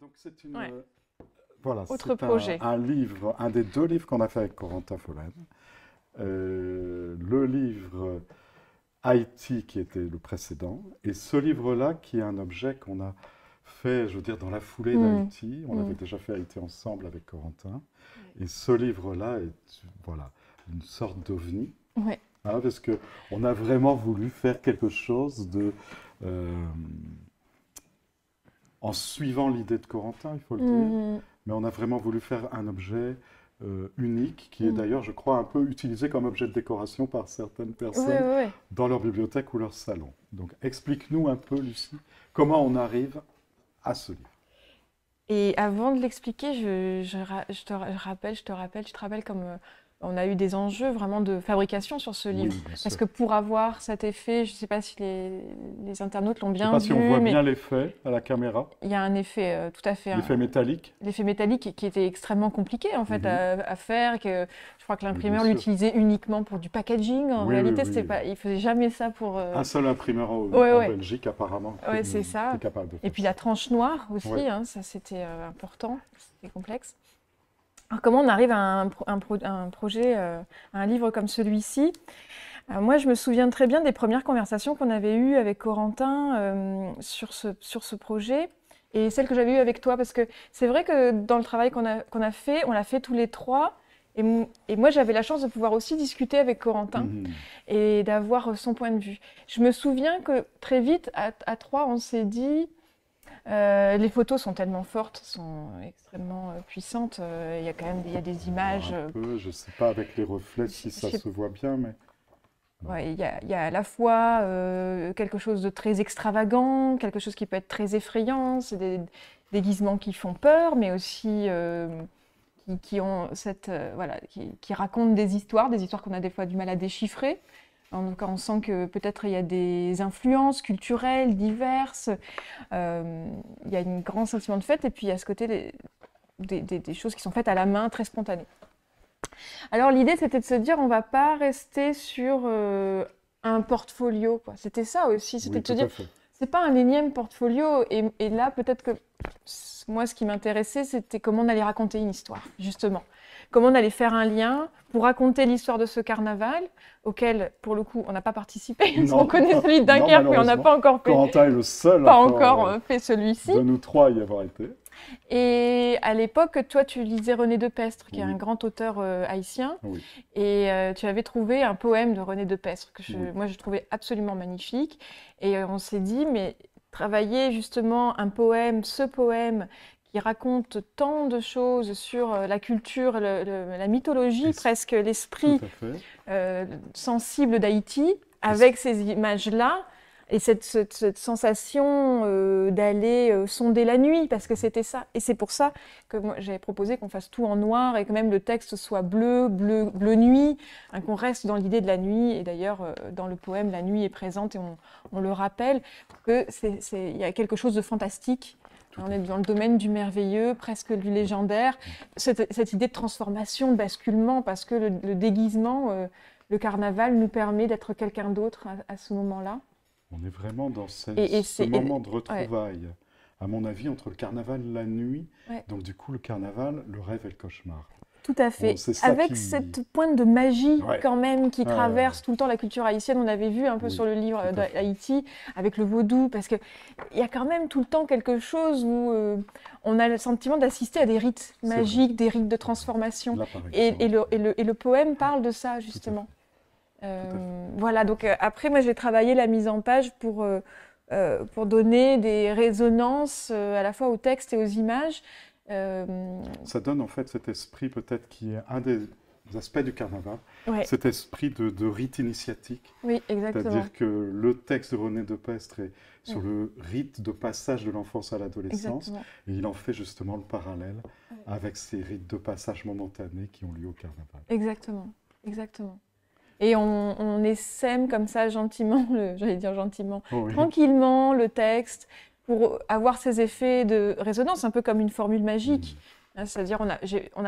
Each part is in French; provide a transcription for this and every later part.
donc c'est une... Euh, voilà, Autre projet. Un, livre, un des deux livres qu'on a fait avec Corentin Follen. Euh, le livre Haïti qui était le précédent, et ce livre-là qui est un objet qu'on a fait, je veux dire, dans la foulée mmh. d'Haïti. On mmh. avait déjà fait Haïti ensemble avec Corentin. Et ce livre-là est voilà, une sorte d'ovni. Ah, parce qu'on a vraiment voulu faire quelque chose de... Euh, en suivant l'idée de Corentin, il faut le dire. Mhm. Mais on a vraiment voulu faire un objet euh, unique, qui est mhm. d'ailleurs, je crois, un peu utilisé comme objet de décoration par certaines personnes dans leur bibliothèque ou leur salon. Donc explique-nous un peu, Lucie, comment on arrive à ce livre. Et avant de l'expliquer, je, te, rappelle, je te rappelle, je te rappelle comme... Euh, on a eu des enjeux vraiment de fabrication sur ce livre. Parce que pour avoir cet effet, je ne sais pas si les, internautes l'ont bien vu. Je sais pas si on voit bien l'effet à la caméra. Il y a un effet euh, tout à fait. L'effet métallique. L'effet métallique qui était extrêmement compliqué en fait mhm. à, faire. Que, je crois que l'imprimeur l'utilisait uniquement pour du packaging. En réalité, c'était pas, il faisait jamais ça pour. Euh, un seul imprimeur en, Belgique apparemment. Oui, c'est ça. Capable Et puis la tranche noire aussi, hein, ça c'était euh, important, c'était complexe. Ah, comment on arrive à un, projet, à euh, un livre comme celui-ci euh, Moi, je me souviens très bien des premières conversations qu'on avait eues avec Corentin euh, sur, ce, sur ce projet et celles que j'avais eues avec toi, parce que c'est vrai que dans le travail qu'on a, fait, on l'a fait tous les trois. Et, moi, j'avais la chance de pouvoir aussi discuter avec Corentin mhm. et d'avoir son point de vue. Je me souviens que très vite, à trois, on s'est dit, euh, les photos sont tellement fortes, sont extrêmement euh, puissantes. Euh, il y a quand même des, y a des images. je ne sais pas avec les reflets si ça se voit bien, mais. Il y, y, a à la fois quelque chose de très extravagant, quelque chose qui peut être très effrayant, c'est des déguisements qui font peur, mais aussi qui, ont cette voilà, qui, qui racontent des histoires, des histoires qu'on a des fois du mal à déchiffrer cas, on sent que peut-être il y a des influences culturelles diverses, euh, il y a un grand sentiment de fête et puis à ce côté des, choses qui sont faites à la main, très spontanées. Alors l'idée c'était de se dire on va pas rester sur euh, un portfolio, c'était ça aussi, c'était de se dire c'est pas un énième portfolio et, et là peut-être que moi ce qui m'intéressait c'était comment on allait raconter une histoire justement comment on allait faire un lien pour raconter l'histoire de ce carnaval, auquel, pour le coup, on n'a pas participé. on connaît celui de Dunkerque, mais on n'a pas encore fait. Corentin est le seul. Pas encore euh, euh, fait celui-ci. De nous trois y avoir été. Et à l'époque, toi, tu lisais René de Pestre, qui est un grand auteur euh, haïtien, oui. et tu avais trouvé un poème de René Depestre que moi je trouvais absolument magnifique. Et on s'est dit, mais travailler justement un poème, ce poème qui raconte tant de choses sur euh, la culture, la mythologie, presque l'esprit euh, sensible d'Haïti, avec ces images-là et cette, cette, sensation euh, d'aller sonder la nuit, parce que c'était ça. Et c'est pour ça que j'avais proposé qu'on fasse tout en noir et que même le texte soit bleu, bleu, bleu nuit, hein, qu'on reste dans l'idée de la nuit. Et d'ailleurs, dans le poème, la nuit est présente et on, le rappelle, que c'est, y a quelque chose de fantastique on est dans le domaine du merveilleux, presque du légendaire. Cette, idée de transformation, de basculement, parce que le, déguisement, euh, le carnaval nous permet d'être quelqu'un d'autre à, ce moment-là. On est vraiment dans ce moment de retrouvailles. à mon avis, entre le carnaval et la nuit. Donc, du coup, le carnaval, le rêve et le cauchemar. Tout à fait. Avec cette pointe de magie quand même qui traverse tout le temps la culture haïtienne. On avait vu un peu sur le livre euh, d'Haïti avec le vaudou, parce qu'il y a quand même tout le temps quelque chose où euh, on a le sentiment d'assister à des rites magiques, des rites de transformation. et, et, le, poème parle de ça justement. Euh, voilà, donc après, moi j'ai travaillé la mise en page pour. pour donner des résonances à la fois au texte et aux images. Euh, ça donne en fait cet esprit peut-être qui est un des aspects du carnaval, cet esprit de, rite initiatique. Oui, exactement. C'est-à-dire que le texte de René de Pestre est sur le rite de passage de l'enfance à l'adolescence, et il en fait justement le parallèle avec ces rites de passage momentanés qui ont lieu au carnaval. Exactement, exactement. Et on, on essaime comme ça gentiment, j'allais dire gentiment, oh tranquillement le texte, pour avoir ces effets de résonance, un peu comme une formule magique. Mm. Hein, c'est-à-dire, on a, on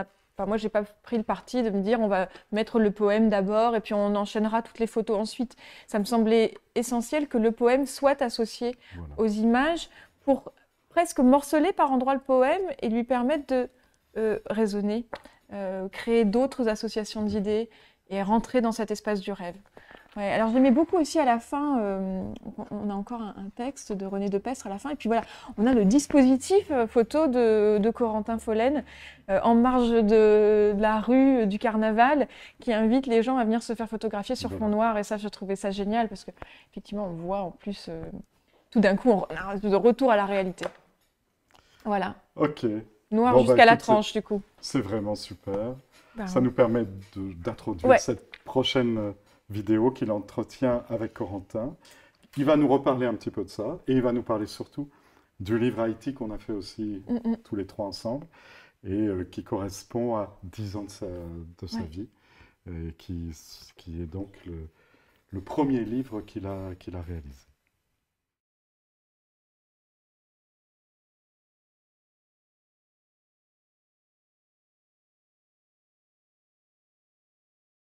moi, pas pris le parti de me dire on va mettre le poème d'abord et puis on enchaînera toutes les photos ensuite. Ça me semblait essentiel que le poème soit associé aux images pour presque morceler par endroits le poème et lui permettre de euh, raisonner, euh, créer d'autres associations d'idées et rentrer dans cet espace du rêve. Ouais, alors j'aimais beaucoup aussi à la fin, euh, on a encore un, texte de René Depestre à la fin, et puis voilà, on a le dispositif euh, photo de, Corentin Follen euh, en marge de, la rue du carnaval qui invite les gens à venir se faire photographier sur fond noir, et ça, je trouvais ça génial parce que effectivement, on voit en plus, tout d'un coup, on a de retour à la réalité. Voilà. Ok. Noir bah, jusqu'à la tranche, du coup. C'est vraiment super. Bah ça nous permet d'introduire cette prochaine vidéo qu'il entretient avec Corentin. Il va nous reparler un petit peu de ça et il va nous parler surtout du livre Haïti qu'on a fait aussi tous les trois ensemble et euh, qui correspond à 10 ans de sa, vie et qui, qui, est donc le, premier livre qu'il a, qu'il a réalisé.